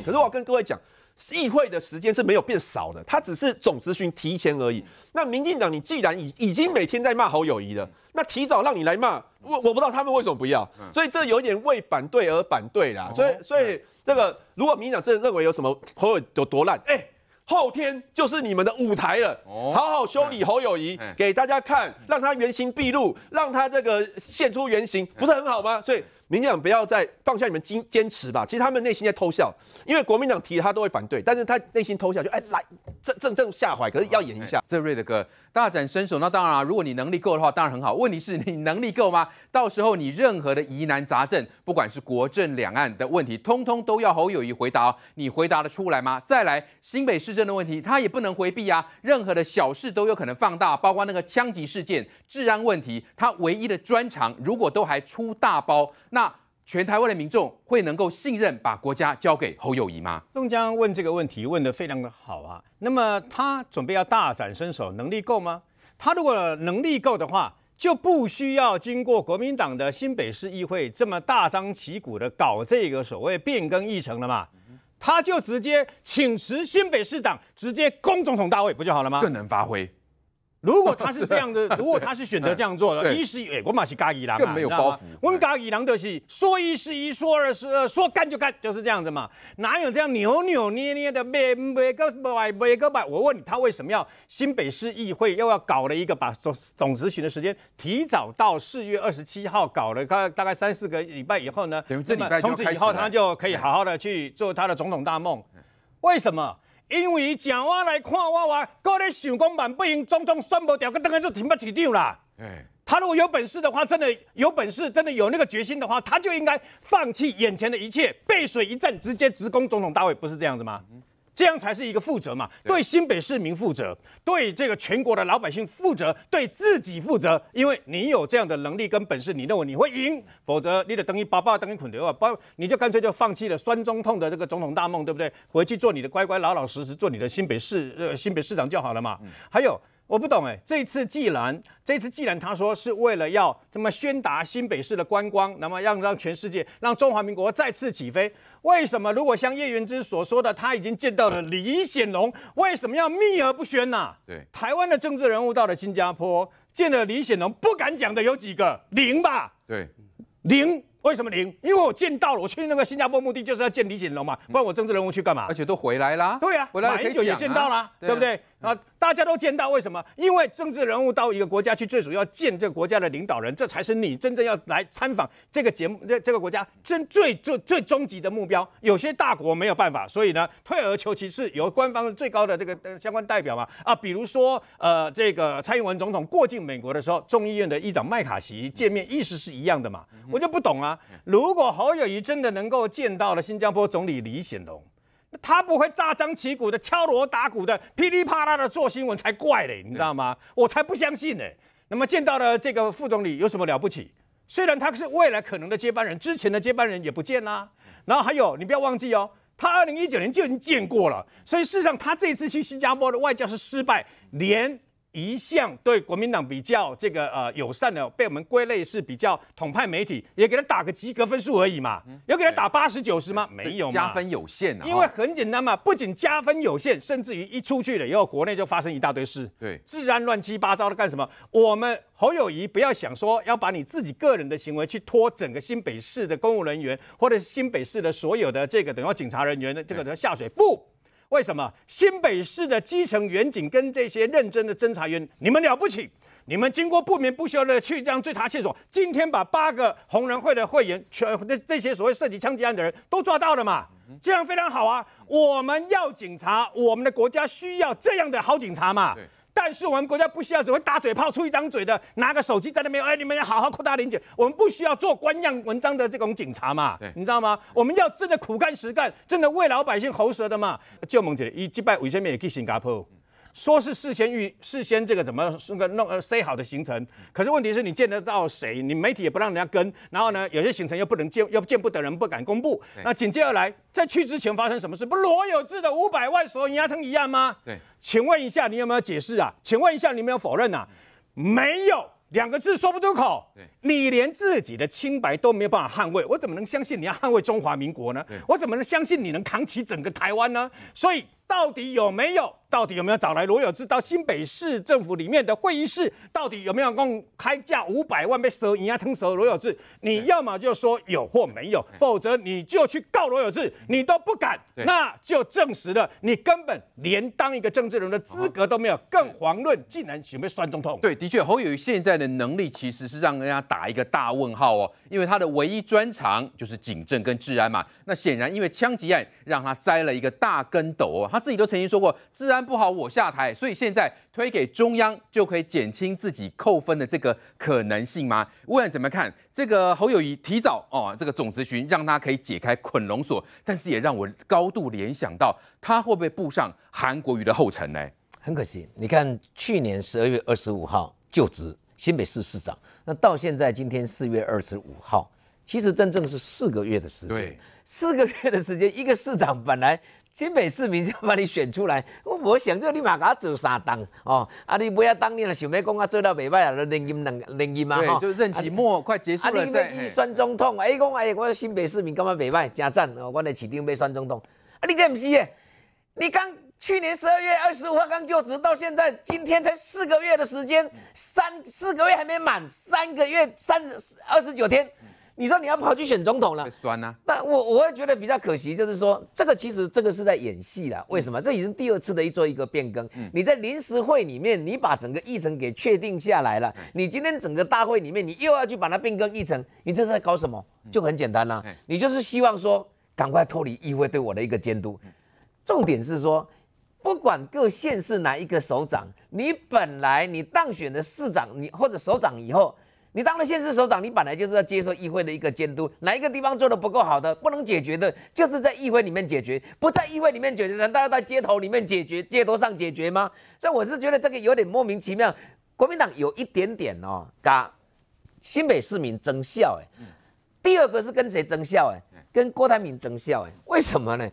可是我要跟各位讲，议会的时间是没有变少的，它只是总咨询提前而已。那民进党，你既然已已经每天在骂侯友谊了，那提早让你来骂，我我不知道他们为什么不要，所以这有点为反对而反对啦。所以所以这个，如果民进党真的认为有什么侯有多烂，哎，后天就是你们的舞台了，好好修理侯友谊，给大家看，让他原形毕露，让他这个现出原形，不是很好吗？所以。民进党不要再放下你们坚坚持吧，其实他们内心在偷笑，因为国民党提他都会反对，但是他内心偷笑，就哎来正正正下怀，可是要演一下郑瑞的歌，大展身手。那当然啊，如果你能力够的话，当然很好。问题是你能力够吗？到时候你任何的疑难杂症，不管是国政、两岸的问题，通通都要侯友谊回答。你回答的出来吗？再来新北市政的问题，他也不能回避啊。任何的小事都有可能放大，包括那个枪击事件、治安问题，他唯一的专长，如果都还出大包，那。全台湾的民众会能够信任把国家交给侯友谊吗？宋江问这个问题问得非常的好啊。那么他准备要大展身手，能力够吗？他如果能力够的话，就不需要经过国民党的新北市议会这么大张旗鼓的搞这个所谓变更议程了嘛？他就直接请辞新北市长，直接攻总统大位，不就好了吗？更能发挥。如果他是这样的，如果他是选择这样做的，一是一，我马是嘎一郎，你知道吗？问嘎一郎的是说一是一，说二是二，说干就干，就是这样子嘛。哪有这样扭扭捏捏的？每每个百每个百，我问你，他为什么要新北市议会又要搞了一个把总总执行的时间提早到四月二十七号？搞了大概三四个礼拜以后呢，那么从此以后他就可以好好的去做他的总统大梦。为什么？因为伊正我来看我话，个咧想讲万不赢，中中算不掉，个当然就停不起场啦。他如果有本事的话，真的有本事，真的有那个决心的话，他就应该放弃眼前的一切，背水一战，直接直攻总统大位，不是这样子吗？这样才是一个负责嘛，对新北市民负责，对这个全国的老百姓负责，对自己负责。因为你有这样的能力跟本事，你认为你会赢，否则你等于把把等于捆掉了，把你就干脆就放弃了酸中痛的这个总统大梦，对不对？回去做你的乖乖老老实实做你的新北市呃新北市长就好了嘛。还有。我不懂哎，这次既然这次既然他说是为了要那么宣达新北市的观光，那么让让全世界让中华民国再次起飞，为什么如果像叶元之所说的他已经见到了李显龙，为什么要秘而不宣呢？对，台湾的政治人物到了新加坡见了李显龙，不敢讲的有几个零吧？对，零为什么零？因为我见到了，我去那个新加坡目的就是要见李显龙嘛，不然我政治人物去干嘛？而且都回来啦，对啊，回来也以到啦，对不对？啊，大家都见到为什么？因为政治人物到一个国家去，最主要见这个国家的领导人，这才是你真正要来参访这个节目、这这个国家真最最最终极的目标。有些大国没有办法，所以呢，退而求其次，由官方最高的这个相关代表嘛。啊，比如说，呃，这个蔡英文总统过境美国的时候，众议院的议长麦卡锡见面，意思是一样的嘛。我就不懂啊，如果侯友谊真的能够见到了新加坡总理李显龙。他不会大张旗鼓的敲锣打鼓的噼里啪啦的做新闻才怪嘞，你知道吗？我才不相信呢。那么见到了这个副总理有什么了不起？虽然他是未来可能的接班人，之前的接班人也不见啦。然后还有你不要忘记哦，他二零一九年就已经见过了，所以事实上他这次去新加坡的外交是失败，连。一向对国民党比较这个呃友善的，被我们归类是比较统派媒体，也给他打个及格分数而已嘛，有给他打八十九十吗？没有，加分有限啊。因为很简单嘛，不仅加分有限，甚至于一出去了以后，国内就发生一大堆事，对，治安乱七八糟的干什么？我们侯友谊不要想说要把你自己个人的行为去拖整个新北市的公务人员，或者是新北市的所有的这个等于警察人员的这个人下水，不。为什么新北市的基层员警跟这些认真的侦查员，你们了不起？你们经过不眠不休的去这样追查线索，今天把八个红人会的会员，全这这些所谓涉及枪击案的人都抓到了嘛？这样非常好啊！我们要警察，我们的国家需要这样的好警察嘛？但是我们国家不需要只会打嘴炮、出一张嘴的，拿个手机在那边，哎，你们要好好扩大领结。我们不需要做官样文章的这种警察嘛？你知道吗？我们要真的苦干实干，真的为老百姓喉舌的嘛？就孟这里，击败为什么也去新加坡？说是事先预事先这个怎么那个弄呃塞好的行程，可是问题是你见得到谁？你媒体也不让人家跟，然后呢，有些行程又不能见，又见不得人，不敢公布。那紧接而来，在去之前发生什么事？不罗有志的五百万人压成一样吗？对，请问一下，你有没有解释啊？请问一下，你有没有否认啊？没有两个字说不出口。你连自己的清白都没有办法捍卫，我怎么能相信你要捍卫中华民国呢？我怎么能相信你能扛起整个台湾呢？所以。到底有没有？到底有没有找来罗有志到新北市政府里面的会议室？到底有没有共开价五百万被蛇啊吞蛇？罗有志，你要么就说有或没有，否则你就去告罗有志，你都不敢，那就证实了你根本连当一个政治人的资格都没有，更遑论竟然选被酸中痛。对，的确，侯友谊现在的能力其实是让人家打一个大问号哦，因为他的唯一专长就是警政跟治安嘛。那显然因为枪击案让他栽了一个大跟斗哦，他。自己都曾经说过，治安不好我下台，所以现在推给中央就可以减轻自己扣分的这个可能性吗？无论怎么看，这个侯友谊提早哦这个总咨询让他可以解开捆龙锁，但是也让我高度联想到他会不会步上韩国瑜的后尘呢？很可惜，你看去年十二月二十五号就职新北市市长，那到现在今天四月二十五号，其实真正是四个月的时间，四个月的时间，一个市长本来。新北市民就把你选出来，我想就立马给他做三档哦，啊你不要当年了，想咩讲啊做到未歹啊，能赢能能赢嘛哈？就是任期末快结束了在。啊，你这一酸中痛，哎，讲哎呀，我新北市民干嘛未歹，真赞，我你肯定被酸中痛，啊，你这不是耶？你刚去年十二月二十五号刚就职，到现在今天才四个月的时间，三四个月还没满，三个月三十二十九天。你说你要跑去选总统了，酸那我我也觉得比较可惜，就是说这个其实这个是在演戏了。为什么？这已经第二次的一做一个变更。你在临时会里面，你把整个议程给确定下来了。你今天整个大会里面，你又要去把它变更议程，你这是在搞什么？就很简单了，你就是希望说赶快脱离议会对我的一个监督。重点是说，不管各县市哪一个首长，你本来你当选的市长，你或者首长以后。你当了县市首长，你本来就是要接受议会的一个监督，哪一个地方做的不够好的，不能解决的，就是在议会里面解决，不在议会里面解决，难大家在街头里面解决，街头上解决吗？所以我是觉得这个有点莫名其妙。国民党有一点点哦，嘎，新北市民争笑哎，第二个是跟谁争笑哎？跟郭台铭争笑哎？为什么呢？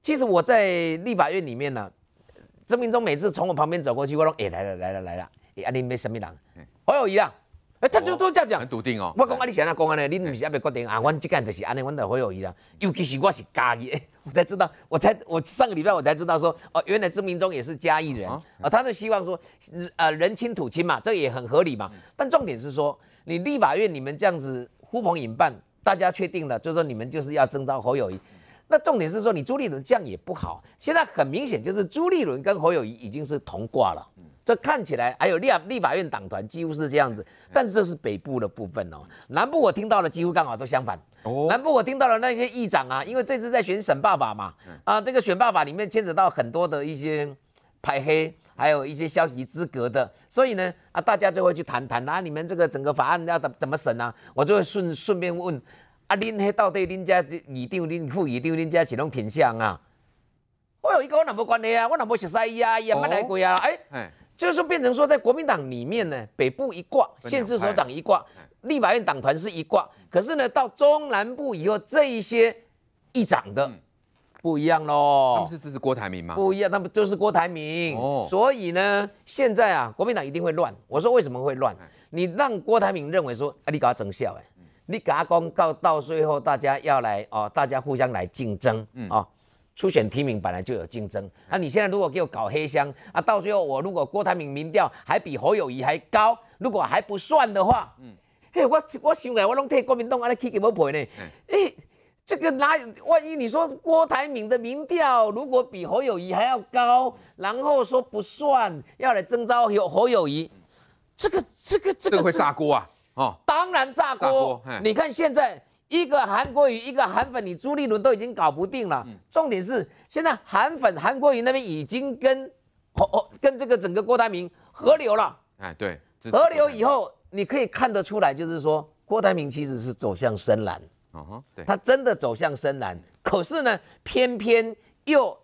其实我在立法院里面呢，曾明忠每次从我旁边走过去，我说哎来了来了来了，你那什么人，党，我有一辆。哎，他就都这样讲，很笃定哦。我讲啊，你是哪讲的呢？你不是还没决定啊？我们这间就是安尼，我们就侯友谊啦。尤其是我是嘉义，我才知道，我才我上个礼拜我才知道说，哦，原来曾明忠也是嘉义人啊。他是希望说，呃，人亲土亲嘛，这也很合理嘛。但重点是说，你立法院你们这样子呼朋引伴，大家确定了，就是说你们就是要征召侯友谊。那重点是说，你朱立伦这样也不好。现在很明显就是朱立伦跟侯友谊已经是同挂了。这看起来还有立立法院党团几乎是这样子，但是这是北部的部分哦。南部我听到的几乎刚好都相反哦。南部我听到了那些议长啊，因为这次在选省爸爸嘛，啊，这个选爸爸里面牵扯到很多的一些排黑，还有一些消极资格的，所以呢，啊，大家就会去谈谈啊，你们这个整个法案要怎怎么审啊？我就会顺顺便问，啊，拎黑到底拎家已定拎富已定拎家是拢挺像啊？我有一个我哪无关系啊，我哪无熟悉啊，伊也蛮来过啊，哎。就是变成说，在国民党里面呢，北部一挂，县市首长一挂，立法院党团是一挂，可是呢，到中南部以后，这一些议长的不一样喽。他们是支持郭台铭吗？不一样，他们就是郭台铭。哦，所以呢，现在啊，国民党一定会乱。我说为什么会乱？你让郭台铭认为说，啊，你给他整笑哎，你给他公告到最后，大家要来哦，大家互相来竞争啊。初选提名本来就有竞争，那你现在如果给我搞黑箱啊，到最后我如果郭台铭民调还比侯友谊还高，如果还不算的话，嗯，嘿，我我想来我拢替国民党安尼起几毛赔呢？哎，这个哪，万一你说郭台铭的民调如果比侯友谊还要高，然后说不算，要来征召侯侯友谊，这个这个这个会炸锅啊！哦，当然炸锅。你看现在。一个韩国瑜，一个韩粉，你朱立伦都已经搞不定了。重点是现在韩粉、韩国瑜那边已经跟哦哦跟这个整个郭台铭合流了。哎，对，合流以后，你可以看得出来，就是说郭台铭其实是走向深蓝。哦对，他真的走向深蓝。可是呢，偏偏又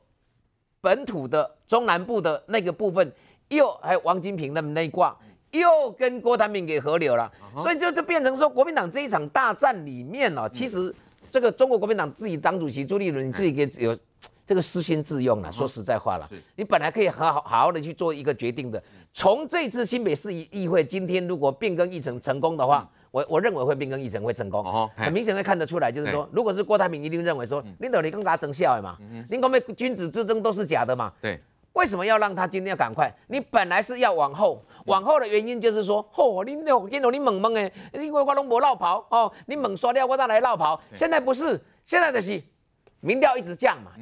本土的中南部的那个部分，又还有王金平那么那一挂。又跟郭台铭给合流了，所以就就变成说国民党这一场大战里面呢，其实这个中国国民党自己党主席朱立伦，你自己给有这个私心自用了。说实在话了，你本来可以好好好的去做一个决定的。从这次新北市议会今天如果变更议程成功的话，我我认为会变更议程会成功，很明显的看得出来，就是说如果是郭台铭一定认为说领导力更大成效嘛，林公明君子之争都是假的嘛，对，为什么要让他今天要赶快？你本来是要往后。往后的原因就是说，吼，你那跟头你猛猛的，因为我拢博闹跑哦，你猛刷掉我再来落跑。现在不是，现在就是，民调一直降嘛，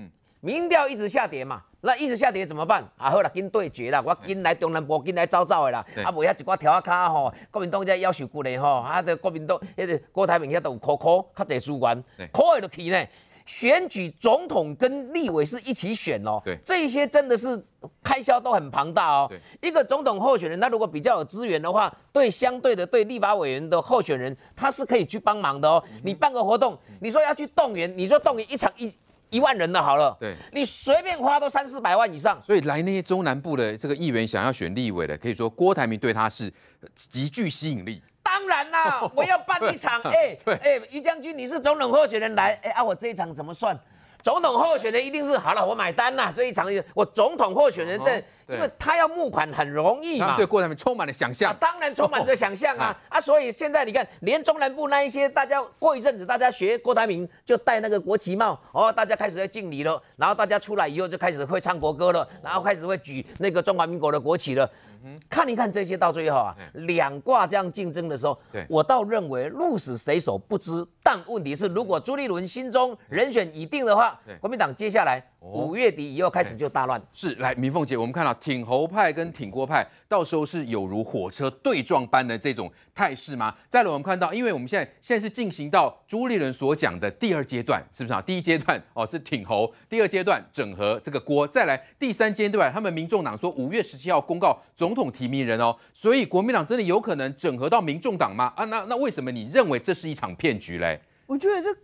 民调一直下跌嘛，那一直下跌怎么办？啊，好啦，跟对决啦，我跟来中南部，跟来走走的啦，啊，袂遐一挂条卡吼，国民党在要求过来吼，啊，这国民党，迄个郭台铭遐都有可可较侪资源，可的就去呢。选举总统跟立委是一起选哦，对，这些真的是开销都很庞大哦。一个总统候选人，他如果比较有资源的话，对相对的对立法委员的候选人，他是可以去帮忙的哦。你办个活动，你说要去动员，你说动员一场一一万人的好了，对，你随便花都三四百万以上。所以来那些中南部的这个议员想要选立委的，可以说郭台铭对他是极具吸引力。当然啦，我要办一场。哎，哎，于将军，你是总统候选人来，哎，啊，我这一场怎么算？总统候选人一定是好了，我买单啦。这一场我总统候选人在。因为他要募款很容易嘛，对郭台铭充满了想象，当然充满着想象啊啊！所以现在你看，连中南部那一些，大家过一阵子，大家学郭台铭就戴那个国旗帽哦，大家开始要敬礼了，然后大家出来以后就开始会唱国歌了，然后开始会举那个中华民国的国旗了。嗯，看一看这些到最后啊，两卦这样竞争的时候，对，我倒认为鹿死谁手不知，但问题是如果朱立伦心中人选已定的话，国民党接下来五月底以后开始就大乱。是，来，明凤姐，我们看到。挺侯派跟挺郭派，到时候是有如火车对撞般的这种态势吗？再来，我们看到，因为我们现在现在是进行到朱立伦所讲的第二阶段，是不是啊？第一阶段哦是挺侯，第二阶段整合这个郭，再来第三阶段，他们民众党说五月十七号公告总统提名人哦，所以国民党真的有可能整合到民众党吗？啊，那那为什么你认为这是一场骗局嘞？我觉得这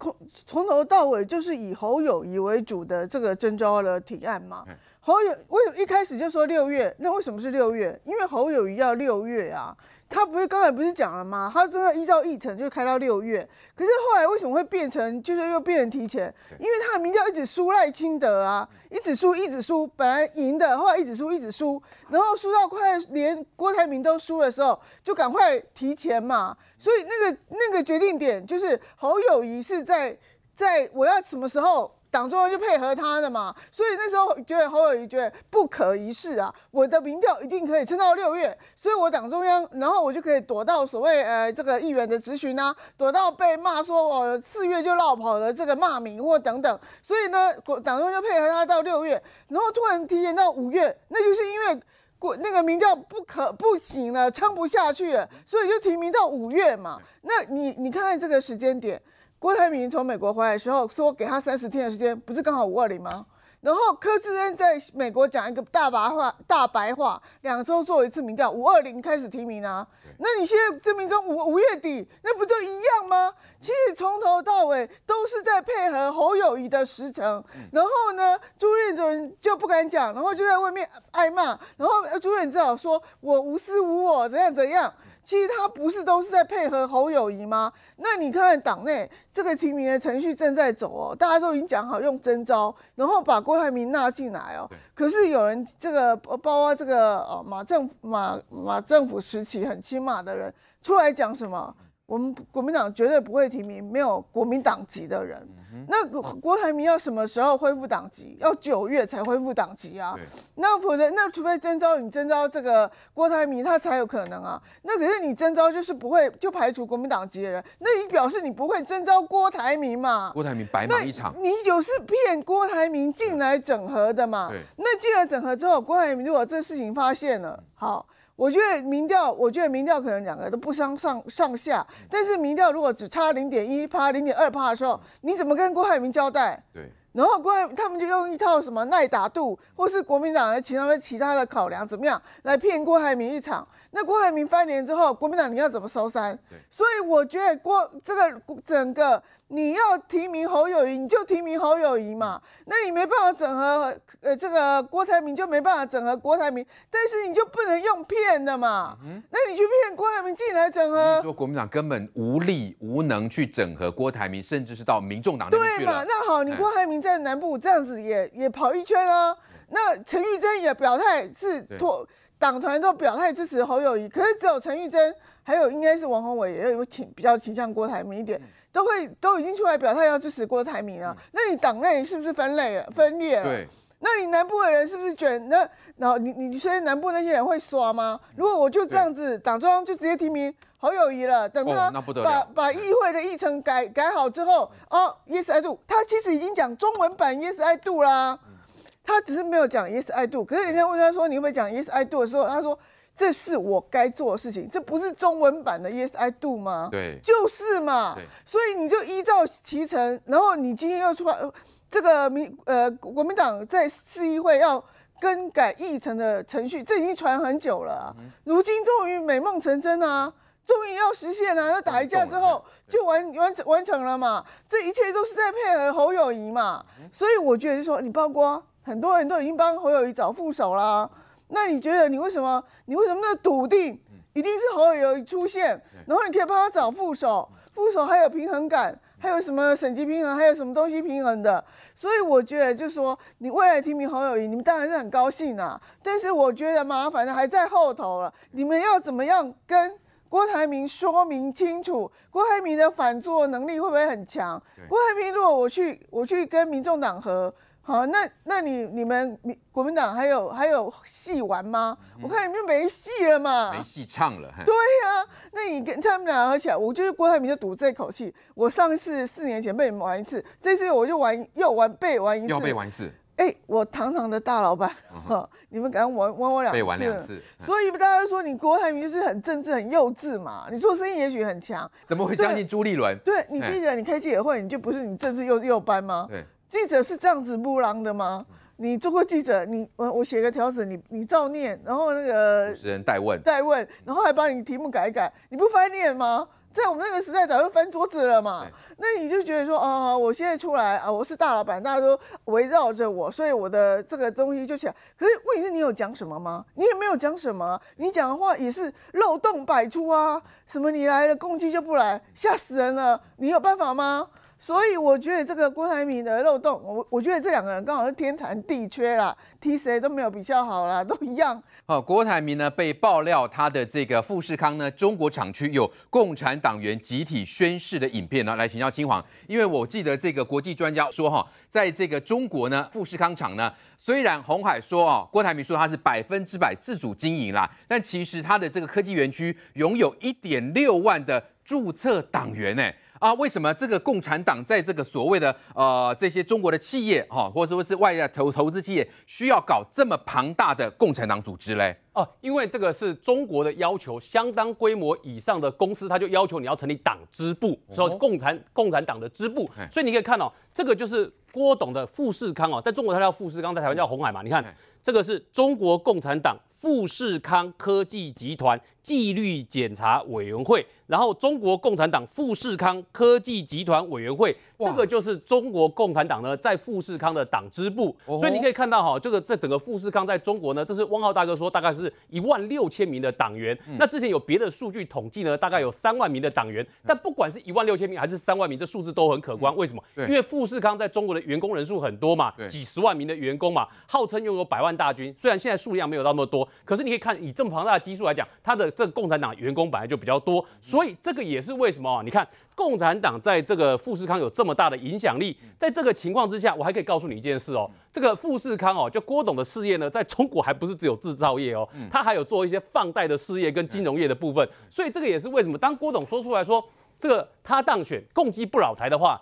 从头到尾就是以侯友宜为主的这个征召的提案嘛。侯友，我一开始就说六月，那为什么是六月？因为侯友谊要六月啊，他不是刚才不是讲了吗？他真的依照议程就开到六月，可是后来为什么会变成，就是又变成提前？因为他的民调一直输赖清德啊，一直输一直输，本来赢的，后来一直输一直输，然后输到快连郭台铭都输的时候，就赶快提前嘛。所以那个那个决定点，就是侯友谊是在在我要什么时候？党中央就配合他的嘛，所以那时候觉得侯友谊觉得不可一世啊，我的民调一定可以撑到六月，所以我党中央，然后我就可以躲到所谓呃这个议员的质询啊，躲到被骂说我四月就落跑了这个骂名或等等，所以呢，党中央就配合他到六月，然后突然提前到五月，那就是因为国那个民调不可不行了，撑不下去了，所以就提名到五月嘛，那你你看看这个时间点。郭台铭从美国回来的时候说，给他三十天的时间，不是刚好五二零吗？然后柯志恩在美国讲一个大白话，大白话两周做一次民调，五二零开始提名啊。那你现在证明中五五月底，那不就一样吗？其实从头到尾都是在配合侯友谊的时程。然后呢，朱立伦就不敢讲，然后就在外面挨骂。然后朱立伦只好说我无私无我，怎样怎样。其实他不是都是在配合侯友谊吗？那你看党内这个提名的程序正在走哦，大家都已经讲好用征召，然后把郭台铭纳进来哦。可是有人这个包括这个哦马政马马政府时期很亲马的人出来讲什么？我们国民党绝对不会提名没有国民党籍的人。那郭郭台铭要什么时候恢复党籍？要九月才恢复党籍啊。那否则那除非征召你征召这个郭台铭，他才有可能啊。那可是你征召就是不会就排除国民党籍的人，那你表示你不会征召郭台铭嘛。郭台铭白忙一场。你有是骗郭台铭进来整合的嘛？那进来整合之后，郭台铭如果这事情发现了，好。我觉得民调，我觉得民调可能两个都不相上上下，但是民调如果只差零点一趴、零点二趴的时候，你怎么跟郭海明交代？对，然后郭海他们就用一套什么耐打度，或是国民党的其他其他的考量怎么样来骗郭海明一场。那郭台铭翻脸之后，国民党你要怎么收山？所以我觉得郭这个整个你要提名侯友谊，你就提名侯友谊嘛。那你没办法整合，呃，这个郭台铭就没办法整合郭台铭，但是你就不能用骗的嘛。嗯，那你去骗郭台铭进来整合？说国民党根本无力无能去整合郭台铭，甚至是到民众党那边去了。对嘛？那好，你郭台铭在南部这样子也也跑一圈啊。那陈玉珍也表态是脱党团都表态支持侯友谊，可是只有陈玉珍，还有应该是王宏伟，也有挺比较倾向郭台铭一点，都会都已经出来表态要支持郭台铭了。那你党内是不是分类分裂了？那你南部的人是不是卷？那然后你你说南部那些人会刷吗？如果我就这样子，党中央就直接提名侯友谊了，等他把把议会的议程改改好之后，哦，Yes I do，他其实已经讲中文版 Yes I do 啦。他只是没有讲 Yes I do，可是人家问他说你有没有讲 Yes I do 的时候，他说这是我该做的事情，这不是中文版的 Yes I do 吗？对，就是嘛。所以你就依照其成，然后你今天又传这个民呃国民党在市议会要更改议程的程序，这已经传很久了，如今终于美梦成真啊，终于要实现啊！要打一架之后就完完成完成了嘛？这一切都是在配合侯友谊嘛？所以我觉得就说你包括很多人都已经帮侯友谊找副手啦，那你觉得你为什么？你为什么那笃定？一定是侯友谊出现，然后你可以帮他找副手，副手还有平衡感，还有什么省级平衡，还有什么东西平衡的？所以我觉得就是说，你未来提名侯友谊，你们当然是很高兴呐。但是我觉得麻烦的还在后头了，你们要怎么样跟郭台铭说明清楚？郭台铭的反作能力会不会很强？郭台铭如果我去，我去跟民众党合？好，那那你你们国民党还有还有戏玩吗？我看你们没戏了嘛，没戏唱了。对啊，那你跟他们俩合起来，我就得郭台铭就赌这口气。我上次四年前被你们玩一次，这次我就玩又玩被玩一次，被玩一次。哎，我堂堂的大老板，你们敢玩玩我两次？被玩两次。所以大家说你郭台铭是很政治很幼稚嘛？你做生意也许很强，怎么会相信朱立伦？对你记得你开记者会你就不是你政治又又班吗？对。记者是这样子木狼的吗？你做过记者？你我我写个条子，你你照念，然后那个主持人代问，代问，然后还帮你题目改改，你不翻念吗？在我们那个时代早就翻桌子了嘛。那你就觉得说，啊，我现在出来啊，我是大老板，大家都围绕着我，所以我的这个东西就起来。可是问题是，你有讲什么吗？你也没有讲什么，你讲的话也是漏洞百出啊。什么你来了，攻击就不来，吓死人了。你有办法吗？所以我觉得这个郭台铭的漏洞，我我觉得这两个人刚好是天残地缺啦，踢谁都没有比较好啦，都一样。好，郭台铭呢被爆料他的这个富士康呢中国厂区有共产党员集体宣誓的影片呢，来请教金黄，因为我记得这个国际专家说哈，在这个中国呢富士康厂呢，虽然红海说哦，郭台铭说他是百分之百自主经营啦，但其实他的这个科技园区拥有一点六万的注册党员诶。啊，为什么这个共产党在这个所谓的呃这些中国的企业哈，或者说是外在投投资企业，需要搞这么庞大的共产党组织嘞？哦，因为这个是中国的要求，相当规模以上的公司，他就要求你要成立党支部，说共产共产党的支部。所以你可以看到，这个就是郭董的富士康哦，在中国它叫富士康，在台湾叫红海嘛。你看这个是中国共产党。富士康科技集团纪律检查委员会，然后中国共产党富士康科技集团委员会，这个就是中国共产党呢在富士康的党支部。所以你可以看到哈，这个在整个富士康在中国呢，这是汪浩大哥说，大概是一万六千名的党员。那之前有别的数据统计呢，大概有三万名的党员。但不管是一万六千名还是三万名，这数字都很可观。为什么？因为富士康在中国的员工人数很多嘛，几十万名的员工嘛，号称拥有百万大军。虽然现在数量没有到那么多。可是你可以看，以这么庞大的基数来讲，他的这个共产党员工本来就比较多，所以这个也是为什么啊？你看共产党在这个富士康有这么大的影响力，在这个情况之下，我还可以告诉你一件事哦，这个富士康哦，就郭董的事业呢，在中国还不是只有制造业哦，他还有做一些放贷的事业跟金融业的部分，所以这个也是为什么当郭董说出来说这个他当选共济不老台的话，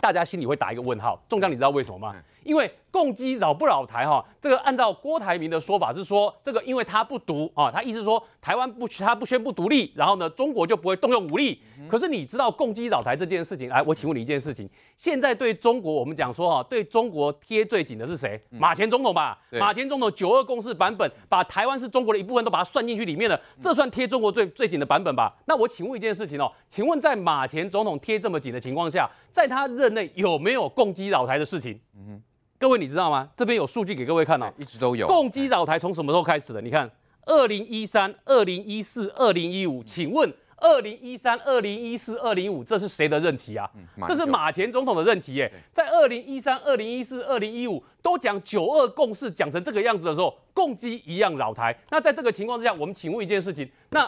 大家心里会打一个问号。中将你知道为什么吗？因为。共击扰不扰台哈？这个按照郭台铭的说法是说，这个因为他不独啊，他意思说台湾不他不宣布独立，然后呢，中国就不会动用武力。可是你知道共击扰台这件事情，哎，我请问你一件事情，现在对中国我们讲说哈，对中国贴最紧的是谁？马前总统吧？马前总统九二共识版本，把台湾是中国的一部分都把它算进去里面了，这算贴中国最最紧的版本吧？那我请问一件事情哦，请问在马前总统贴这么紧的情况下，在他任内有没有共击扰台的事情？嗯哼。各位，你知道吗？这边有数据给各位看哦，一直都有共机扰台从什么时候开始的？你看，二零一三、二零一四、二零一五，请问二零一三、二零一四、二零一五这是谁的任期啊？这是马前总统的任期耶，在二零一三、二零一四、二零一五都讲九二共识讲成这个样子的时候，共机一样扰台。那在这个情况之下，我们请问一件事情，那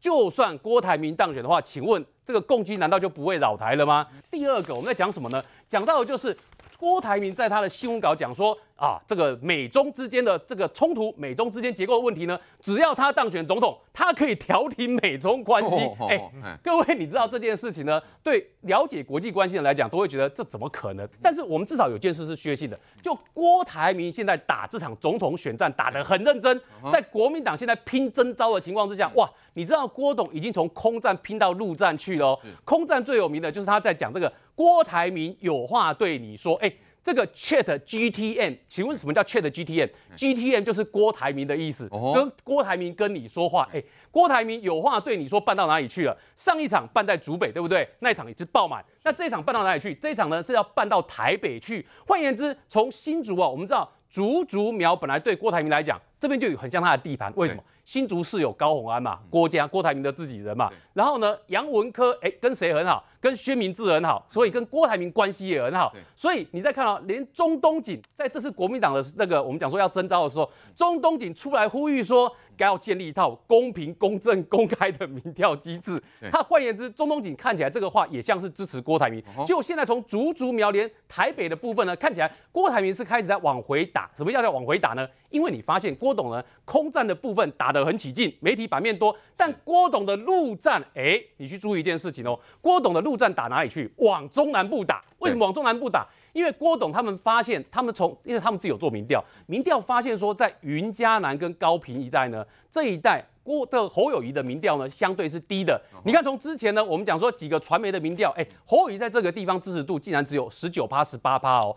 就算郭台铭当选的话，请问这个共机难道就不会扰台了吗？第二个，我们在讲什么呢？讲到的就是。郭台铭在他的新闻稿讲说。啊，这个美中之间的这个冲突，美中之间结构的问题呢，只要他当选总统，他可以调停美中关系。哎，各位，你知道这件事情呢？对了解国际关系的来讲，都会觉得这怎么可能？但是我们至少有件事是确信的，就郭台铭现在打这场总统选战打得很认真，在国民党现在拼真招的情况之下，哇，你知道郭董已经从空战拼到陆战去了。空战最有名的就是他在讲这个，郭台铭有话对你说，哎。这个 Chat GTM，请问什么叫 Chat GTM？GTM 就是郭台铭的意思，跟郭台铭跟你说话，哎，郭台铭有话对你说，办到哪里去了？上一场办在竹北，对不对？那一场也是爆满，那这场办到哪里去？这一场呢是要办到台北去。换言之，从新竹啊，我们知道竹竹苗本来对郭台铭来讲。这边就有很像他的地盘，为什么？新竹市有高鸿安嘛，郭家、郭台铭的自己人嘛。然后呢，杨文科哎跟谁很好？跟薛明志很好，所以跟郭台铭关系也很好。所以你再看啊，连中东锦在这次国民党的那个我们讲说要征召的时候，中东锦出来呼吁说，该要建立一套公平、公正、公开的民调机制。他换言之，中东锦看起来这个话也像是支持郭台铭。就现在从竹竹苗连台北的部分呢，看起来郭台铭是开始在往回打。什么叫在往回打呢？因为你发现郭董呢，空战的部分打得很起劲，媒体版面多，但郭董的陆战，哎，你去注意一件事情哦，郭董的陆战打哪里去？往中南部打。为什么往中南部打？因为郭董他们发现，他们从，因为他们自己有做民调，民调发现说，在云嘉南跟高平一带呢，这一带郭的侯友谊的民调呢，相对是低的。你看，从之前呢，我们讲说几个传媒的民调，哎，侯友谊在这个地方支持度竟然只有十九趴、十八趴哦。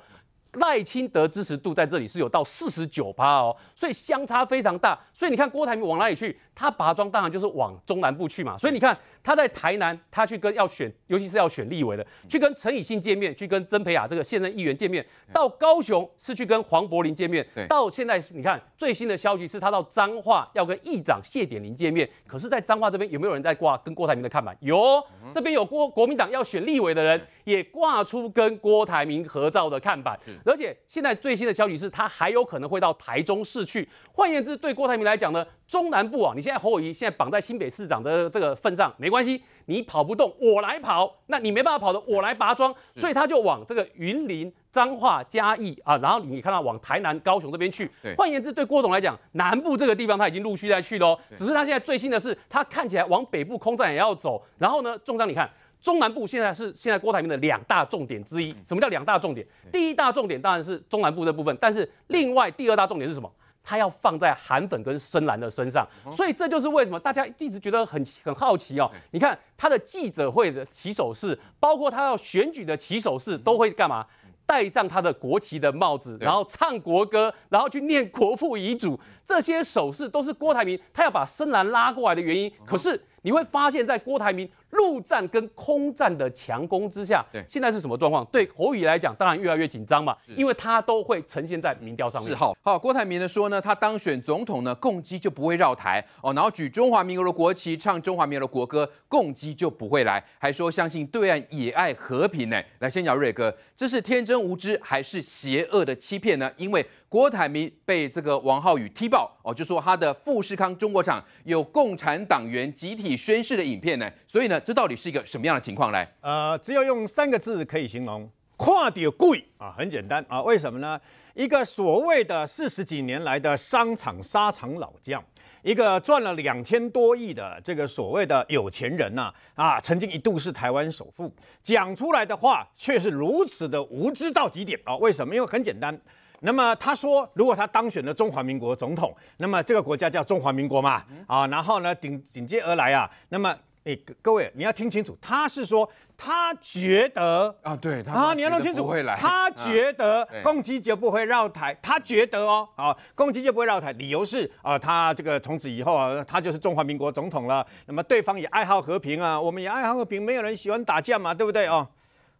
赖清德支持度在这里是有到四十九趴哦，所以相差非常大。所以你看郭台铭往哪里去？他拔庄，当然就是往中南部去嘛。所以你看，他在台南，他去跟要选，尤其是要选立委的，去跟陈以信见面，去跟曾培雅这个现任议员见面。到高雄是去跟黄柏林见面。到现在，你看最新的消息是，他到彰化要跟议长谢点林见面。可是，在彰化这边有没有人在挂跟郭台铭的看板？有，这边有郭国民党要选立委的人也挂出跟郭台铭合照的看板。而且现在最新的消息是，他还有可能会到台中市去。换言之，对郭台铭来讲呢？中南部啊，你现在侯友谊现在绑在新北市长的这个份上，没关系，你跑不动，我来跑。那你没办法跑的，我来拔桩。所以他就往这个云林、彰化、嘉义啊，然后你看到往台南、高雄这边去。对，换言之，对郭总来讲，南部这个地方他已经陆续在去了，只是他现在最新的是，他看起来往北部空战也要走。然后呢，中彰，你看中南部现在是现在郭台铭的两大重点之一。什么叫两大重点？第一大重点当然是中南部这部分，但是另外第二大重点是什么？他要放在韩粉跟深蓝的身上，所以这就是为什么大家一直觉得很很好奇哦。你看他的记者会的起手式，包括他要选举的起手式，都会干嘛？戴上他的国旗的帽子，然后唱国歌，然后去念国父遗嘱，这些手势都是郭台铭他要把深蓝拉过来的原因。可是你会发现在郭台铭。陆战跟空战的强攻之下，对现在是什么状况？对侯宇来讲，当然越来越紧张嘛，因为他都会呈现在民调上面。好，郭台铭呢说呢，他当选总统呢，共机就不会绕台哦，然后举中华民国的国旗，唱中华民国的国歌，共机就不会来，还说相信对岸也爱和平呢。来，先讲瑞哥，这是天真无知还是邪恶的欺骗呢？因为郭台铭被这个王浩宇踢爆哦，就说他的富士康中国厂有共产党员集体宣誓的影片呢，所以呢。这到底是一个什么样的情况呢？呃，只有用三个字可以形容：跨掉贵啊，很简单啊。为什么呢？一个所谓的四十几年来的商场沙场老将，一个赚了两千多亿的这个所谓的有钱人呐啊，曾经一度是台湾首富，讲出来的话却是如此的无知到极点啊。为什么？因为很简单。那么他说，如果他当选了中华民国总统，那么这个国家叫中华民国嘛啊？然后呢，紧紧接而来啊，那么。哎，各位，你要听清楚，他是说，他觉得啊，对，他你要弄清楚，他觉得攻击就不会绕台，他觉得哦，啊，攻击就不会绕台，理由是啊，他这个从此以后啊，他就是中华民国总统了。那么对方也爱好和平啊，我们也爱好和平，没有人喜欢打架嘛，对不对哦？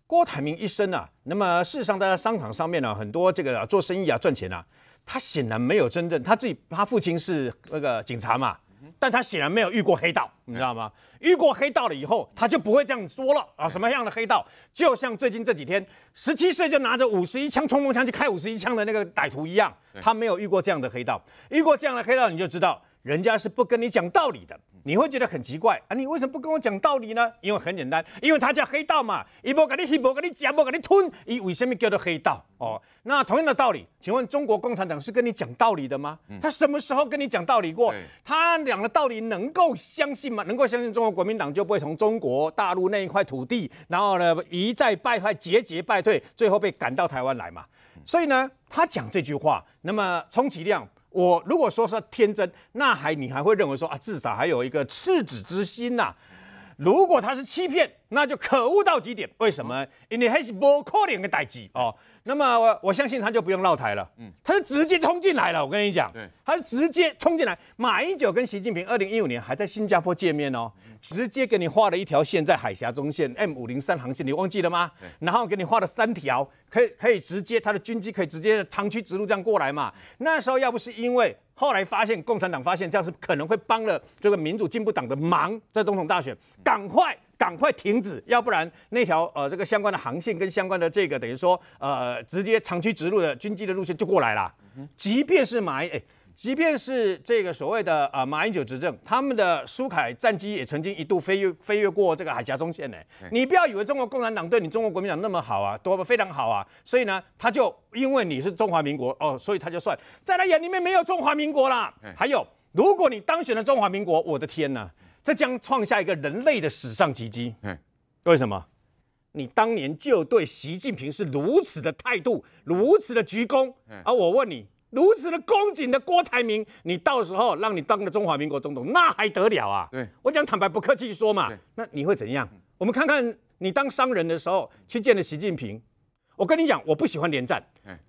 郭台铭一生啊，那么事实上在商场上面呢，很多这个做生意啊，赚钱啊，他显然没有真正他自己，他父亲是那个警察嘛。但他显然没有遇过黑道，你知道吗？遇过黑道了以后，他就不会这样说了啊！什么样的黑道？就像最近这几天，十七岁就拿着五十一枪冲锋枪去开五十一枪的那个歹徒一样，他没有遇过这样的黑道。遇过这样的黑道，你就知道。人家是不跟你讲道理的，你会觉得很奇怪啊！你为什么不跟我讲道理呢？因为很简单，因为他叫黑道嘛，伊无给你黑，无给你讲，无给你吞，伊为什么叫做黑道哦？那同样的道理，请问中国共产党是跟你讲道理的吗？他什么时候跟你讲道理过？他讲的道理能够相信吗？能够相信中国国民党就不会从中国大陆那一块土地，然后呢一再败坏，节节败退，最后被赶到台湾来嘛？所以呢，他讲这句话，那么充其量。我如果说是天真，那还你还会认为说啊，至少还有一个赤子之心呐。如果他是欺骗，那就可恶到极点。为什么？因为他是不可林跟戴季哦。那么我我相信他就不用绕台了，嗯，他是直接冲进来了。我跟你讲，对，他是直接冲进来。马英九跟习近平二零一五年还在新加坡见面哦，直接给你画了一条线在海峡中线 M 五零三航线，你忘记了吗？然后给你画了三条，可以可以直接他的军机可以直接长驱直入这样过来嘛？那时候要不是因为。后来发现，共产党发现这样是可能会帮了这个民主进步党的忙，在总统大选，赶快赶快停止，要不然那条呃这个相关的航线跟相关的这个等于说呃直接长驱直入的军机的路线就过来了，即便是马买哎。即便是这个所谓的啊马英九执政，他们的苏凯战机也曾经一度飞越飞越过这个海峡中线呢。你不要以为中国共产党对你中国国民党那么好啊，多么非常好啊，所以呢，他就因为你是中华民国哦，所以他就算在他眼里面没有中华民国啦。还有，如果你当选了中华民国，我的天哪，这将创下一个人类的史上奇迹。嗯，为什么？你当年就对习近平是如此的态度，如此的鞠躬，而我问你。如此的恭谨的郭台铭，你到时候让你当了中华民国总统，那还得了啊？对，我讲坦白不客气说嘛，那你会怎样？我们看看你当商人的时候去见了习近平，我跟你讲，我不喜欢连战，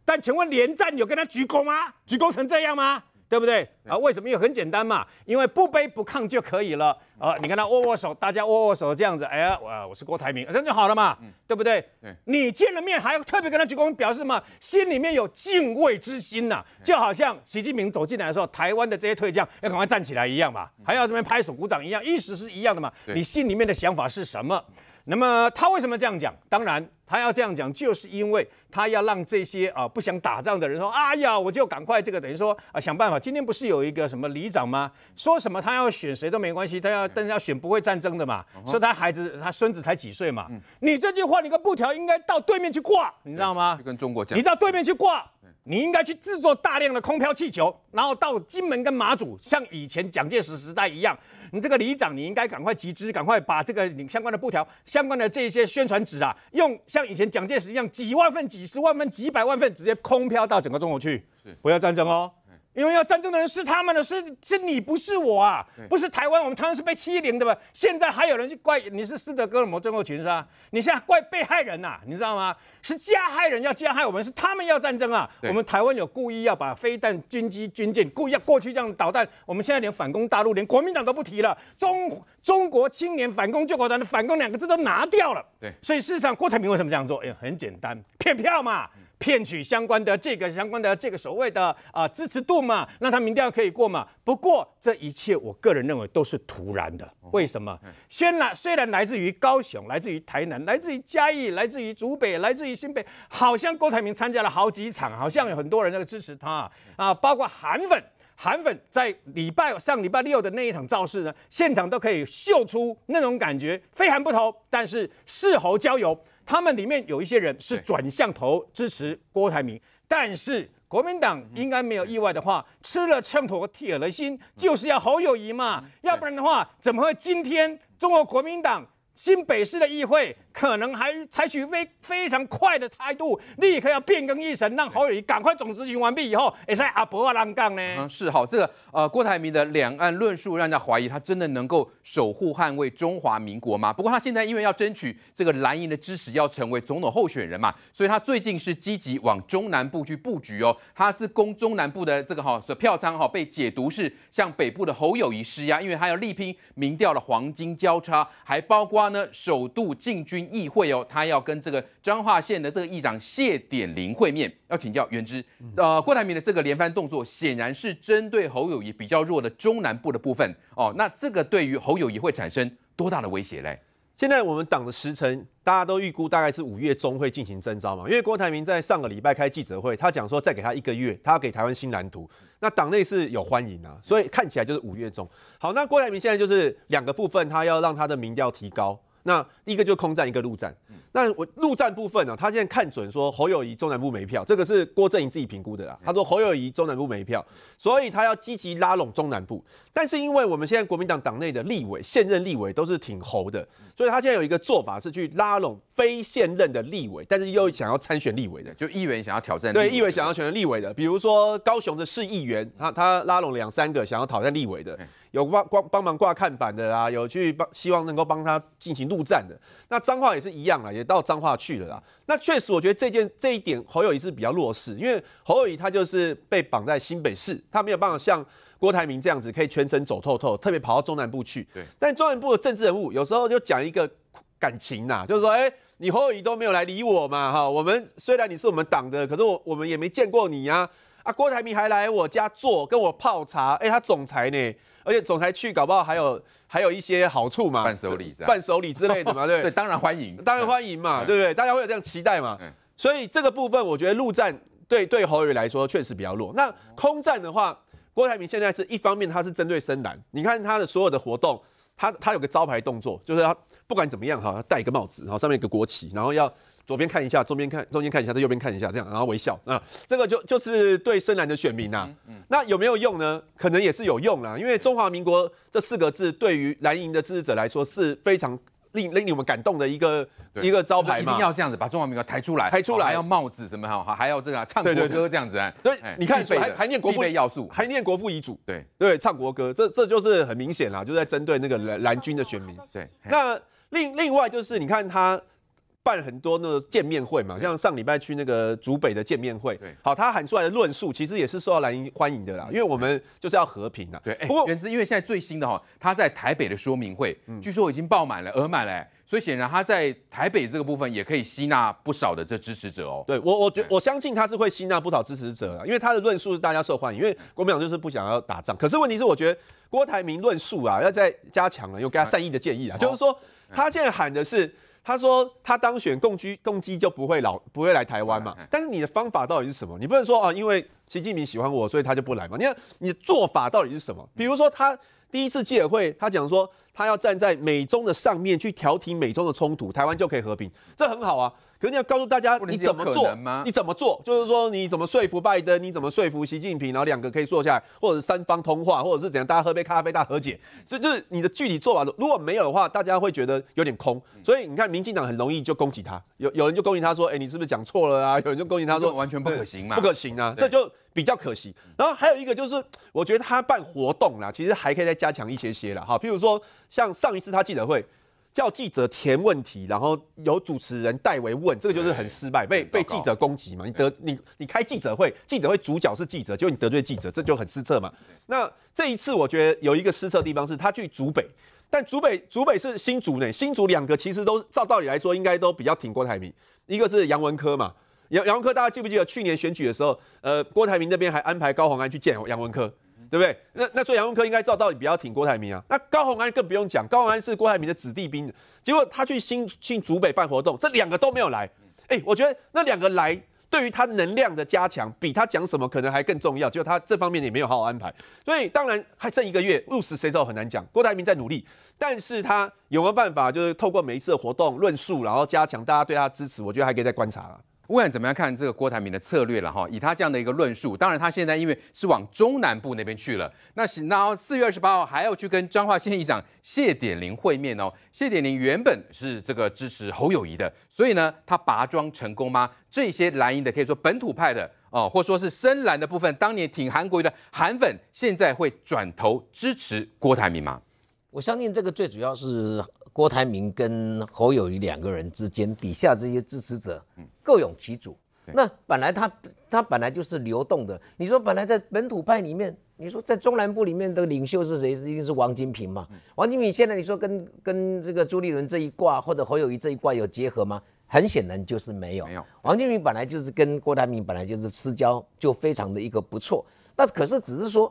但请问连战有跟他鞠躬吗？鞠躬成这样吗？对不对啊？为什么？因为很简单嘛，因为不卑不亢就可以了啊！你看他握握手，大家握握手这样子，哎呀，我我是郭台铭，这样就好了嘛，对不对？你见了面还要特别跟他鞠躬表示嘛，心里面有敬畏之心呐，就好像习近平走进来的时候，台湾的这些退将要赶快站起来一样嘛，还要这边拍手鼓掌一样，意思是一样的嘛，你心里面的想法是什么？那么他为什么这样讲？当然，他要这样讲，就是因为他要让这些啊不想打仗的人说：，哎呀，我就赶快这个等于说啊想办法。今天不是有一个什么里长吗？说什么他要选谁都没关系，他要但是要选不会战争的嘛？说他孩子他孙子才几岁嘛？你这句话，你个布条应该到对面去挂，你知道吗？跟中国讲，你到对面去挂。你应该去制作大量的空飘气球，然后到金门跟马祖，像以前蒋介石时代一样，你这个里长你应该赶快集资，赶快把这个相关的布条、相关的这些宣传纸啊，用像以前蒋介石一样几万份、几十万份、几百万份直接空飘到整个中国去，不要战争哦。因为要战争的人是他们的，是是你不是我啊，不是台湾，我们台湾是被欺凌的吧？现在还有人去怪你是斯德哥尔摩症候群是吧？你现在怪被害人呐，你知道吗？是加害人要加害我们，是他们要战争啊！我们台湾有故意要把飞弹、军机、军舰故意要过去这样导弹，我们现在连反攻大陆、连国民党都不提了，中中国青年反攻救国团的反攻两个字都拿掉了。对，所以事实上郭台铭为什么这样做？哎，很简单，骗票嘛。骗取相关的这个相关的这个所谓的啊支持度嘛，那他民调可以过嘛？不过这一切，我个人认为都是徒然的。为什么？虽然虽然来自于高雄，来自于台南，来自于嘉义，来自于竹北，来自于新北，好像郭台铭参加了好几场，好像有很多人在支持他啊，包括韩粉，韩粉在礼拜上礼拜六的那一场造势呢，现场都可以秀出那种感觉，非韩不投，但是是猴交友，他们里面有一些人是转向投支持郭台铭，但是国民党应该没有意外的话，吃了秤砣铁了心就是要侯友谊嘛，要不然的话，怎么会今天中国国民党？新北市的议会可能还采取非非常快的态度，立刻要变更议程，让侯友谊赶快总执行完毕以后，也是阿伯阿浪讲呢。嗯，是好，这个呃，郭台铭的两岸论述让人家怀疑他真的能够守护捍卫中华民国吗？不过他现在因为要争取这个蓝营的支持，要成为总统候选人嘛，所以他最近是积极往中南部去布局哦。他是攻中南部的这个哈的票仓哈，被解读是向北部的侯友谊施压，因为他要力拼民调的黄金交叉，还包括。他呢首度进军议会哦，他要跟这个彰化县的这个议长谢点林会面，要请教原之。呃，郭台铭的这个连番动作，显然是针对侯友谊比较弱的中南部的部分哦。那这个对于侯友谊会产生多大的威胁嘞？现在我们党的时程，大家都预估大概是五月中会进行征召嘛？因为郭台铭在上个礼拜开记者会，他讲说再给他一个月，他要给台湾新蓝图。那党内是有欢迎啊，所以看起来就是五月中。好，那郭台铭现在就是两个部分，他要让他的民调提高。那一个就空战，一个陆战。那我陆战部分呢，他现在看准说侯友谊中南部没票，这个是郭正明自己评估的啦。他说侯友谊中南部没票，所以他要积极拉拢中南部。但是因为我们现在国民党党内的立委现任立委都是挺侯的，所以他现在有一个做法是去拉拢非现任的立委，但是又想要参选立委的，就议员想要挑战对议员想要选立委的，比如说高雄的市议员，他他拉拢两三个想要挑战立委的。有帮帮帮忙挂看板的啊，有去帮希望能够帮他进行陆战的，那脏话也是一样啊，也到脏话去了啦。那确实，我觉得这件这一点侯友谊是比较弱势，因为侯友谊他就是被绑在新北市，他没有办法像郭台铭这样子可以全程走透透，特别跑到中南部去。对。但中南部的政治人物有时候就讲一个感情呐，就是说，哎，你侯友谊都没有来理我嘛，哈，我们虽然你是我们党的，可是我我们也没见过你呀。啊，郭台铭还来我家坐，跟我泡茶。哎，他总裁呢？而且总裁去，搞不好还有还有一些好处嘛？伴手礼，伴手礼之类的嘛，对对？当然欢迎，当然欢迎嘛，对不对？大家会有这样期待嘛？所以这个部分，我觉得陆战对对侯宇来说确实比较弱。那空战的话，郭台铭现在是一方面，他是针对深蓝。你看他的所有的活动，他他有个招牌动作，就是他不管怎么样哈，戴一个帽子，然后上面一个国旗，然后要。左边看一下，中间看，中间看一下，在右边看一下，这样然后微笑。那这个就就是对深蓝的选民啊，嗯，那有没有用呢？可能也是有用啦，因为中华民国这四个字对于蓝营的支持者来说是非常令令你们感动的一个一个招牌嘛。一定要这样子把中华民国抬出来，抬出来要帽子什么哈，还还要这个唱国歌这样子啊。以你看还还念国父要素，还念国父遗嘱，对对，唱国歌，这这就是很明显啦，就是在针对那个蓝蓝军的选民。对，那另另外就是你看他。办很多那个见面会嘛，像上礼拜去那个竹北的见面会，对，好，他喊出来的论述其实也是受到欢迎的啦，因为我们就是要和平啊。对，不过原自因为现在最新的哈，他在台北的说明会据说已经爆满了，额满了，所以显然他在台北这个部分也可以吸纳不少的这支持者哦。对我，我觉我相信他是会吸纳不少支持者啊，因为他的论述是大家受欢迎，因为国民党就是不想要打仗。可是问题是，我觉得郭台铭论述啊，要再加强了，有给他善意的建议啊，就是说他现在喊的是。他说，他当选共居共居就不会老不会来台湾嘛？但是你的方法到底是什么？你不能说啊，因为习近平喜欢我，所以他就不来嘛？你看你的做法到底是什么？比如说他第一次记者会，他讲说他要站在美中的上面去调停美中的冲突，台湾就可以和平，这很好啊。可是你要告诉大家你怎么做，你怎么做，就是说你怎么说服拜登，你怎么说服习近平，然后两个可以坐下来，或者是三方通话，或者是怎样，大家喝杯咖啡，大家和解。所以就是你的具体做法，如果没有的话，大家会觉得有点空。所以你看民进党很容易就攻击他，有有人就攻击他说，哎，你是不是讲错了啊？有人就攻击他说，完全不可行嘛，不可行啊，这就比较可惜。然后还有一个就是，我觉得他办活动啦，其实还可以再加强一些些了哈，譬如说像上一次他记者会。叫记者填问题，然后由主持人代为问，这个就是很失败，被被记者攻击嘛。你得你你开记者会，记者会主角是记者，就你得罪记者，这就很失策嘛。那这一次我觉得有一个失策地方是，他去竹北，但竹北竹北是新竹呢，新竹两个其实都照道理来说应该都比较挺郭台铭，一个是杨文科嘛，杨杨文科大家记不记得去年选举的时候，呃，郭台铭那边还安排高宏安去见杨文科。对不对？那那所以杨文科应该照道理比较挺郭台铭啊。那高宏安更不用讲，高宏安是郭台铭的子弟兵，结果他去新新竹北办活动，这两个都没有来。哎，我觉得那两个来，对于他能量的加强，比他讲什么可能还更重要。就他这方面也没有好好安排，所以当然还剩一个月，落死谁知道很难讲。郭台铭在努力，但是他有没有办法，就是透过每一次的活动论述，然后加强大家对他的支持，我觉得还可以再观察。不管怎么样看这个郭台铭的策略了哈，以他这样的一个论述，当然他现在因为是往中南部那边去了，那是然后四月二十八号还要去跟彰化县议长谢点玲会面哦。谢点玲原本是这个支持侯友谊的，所以呢，他拔庄成功吗？这些蓝营的可以说本土派的哦，或说是深蓝的部分，当年挺韩国的韩粉，现在会转头支持郭台铭吗？我相信这个最主要是。郭台铭跟侯友谊两个人之间，底下这些支持者，各有其主。那本来他他本来就是流动的。你说本来在本土派里面，你说在中南部里面的领袖是谁？是一定是王金平嘛？王金平现在你说跟跟这个朱立伦这一挂，或者侯友谊这一挂有结合吗？很显然就是没有。没有。王金平本来就是跟郭台铭本来就是私交就非常的一个不错。那可是只是说。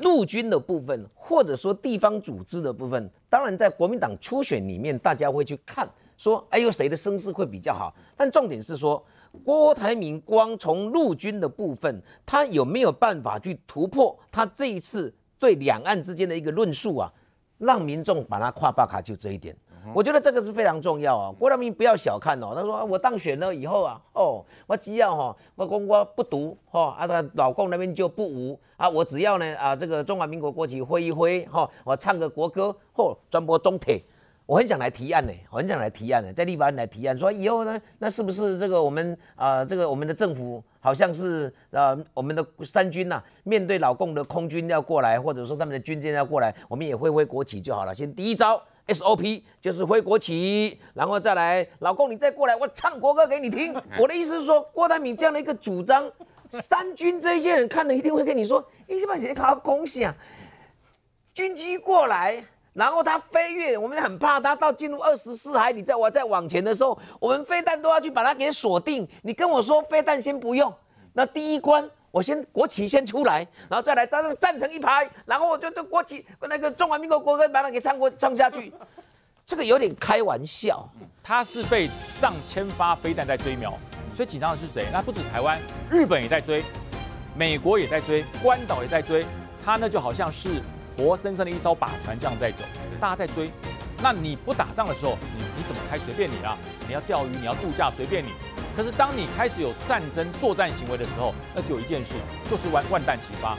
陆军的部分，或者说地方组织的部分，当然在国民党初选里面，大家会去看说，哎呦谁的声势会比较好。但重点是说，郭台铭光从陆军的部分，他有没有办法去突破他这一次对两岸之间的一个论述啊，让民众把他跨巴卡就这一点。我觉得这个是非常重要啊！郭台铭不要小看哦，他说我当选了以后啊，哦，我只要哈，我公国不读哈，啊，老共那边就不无啊，我只要呢啊，这个中华民国国旗挥一挥哈，我唱个国歌嚯，转播中铁，我很想来提案呢，我很想来提案呢，在立法院来提案，说以后呢，那是不是这个我们啊，这个我们的政府好像是啊，我们的三军呐，面对老共的空军要过来，或者说他们的军舰要过来，我们也会挥国旗就好了，先第一招。SOP 就是挥国旗，然后再来，老公你再过来，我唱国歌给你听。我的意思是说，郭台铭这样的一个主张，三军这些人看了一定会跟你说，你先把钱恭喜啊！军机过来，然后它飞跃，我们很怕它到进入二十四海里再我再往前的时候，我们飞弹都要去把它给锁定。你跟我说飞弹先不用，那第一关。我先国旗先出来，然后再来，站家站成一排，然后我就就国旗那个中华民国国歌》，把它给唱过唱下去。这个有点开玩笑。他是被上千发飞弹在追瞄，所以紧张的是谁？那不止台湾，日本也在追，美国也在追，关岛也在追。他呢，就好像是活生生的一艘靶船这样在走，大家在追。那你不打仗的时候，你你怎么开？随便你啦。你要钓鱼，你要度假，随便你。可是，当你开始有战争作战行为的时候，那就有一件事，就是万万弹齐发。